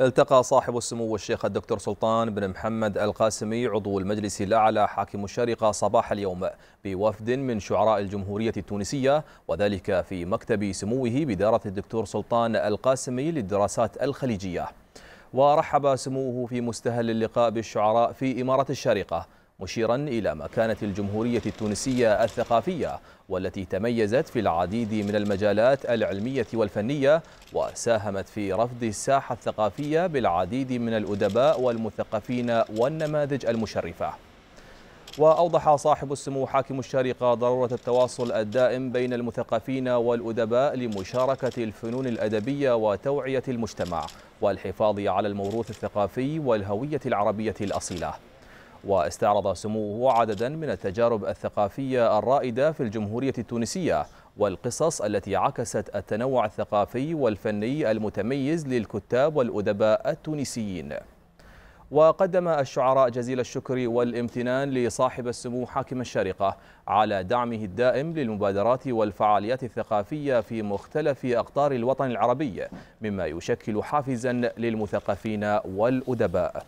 التقى صاحب السمو الشيخ الدكتور سلطان بن محمد القاسمي عضو المجلس الأعلى حاكم الشارقة صباح اليوم بوفد من شعراء الجمهورية التونسية وذلك في مكتب سموه بدارة الدكتور سلطان القاسمي للدراسات الخليجية ورحب سموه في مستهل اللقاء بالشعراء في إمارة الشارقة مشيرا إلى مكانة الجمهورية التونسية الثقافية والتي تميزت في العديد من المجالات العلمية والفنية وساهمت في رفض الساحة الثقافية بالعديد من الأدباء والمثقفين والنماذج المشرفة وأوضح صاحب السمو حاكم الشارقة ضرورة التواصل الدائم بين المثقفين والأدباء لمشاركة الفنون الأدبية وتوعية المجتمع والحفاظ على الموروث الثقافي والهوية العربية الأصيلة واستعرض سموه عددا من التجارب الثقافية الرائدة في الجمهورية التونسية والقصص التي عكست التنوع الثقافي والفني المتميز للكتاب والأدباء التونسيين وقدم الشعراء جزيل الشكر والامتنان لصاحب السمو حاكم الشارقة على دعمه الدائم للمبادرات والفعاليات الثقافية في مختلف أقطار الوطن العربي مما يشكل حافزا للمثقفين والأدباء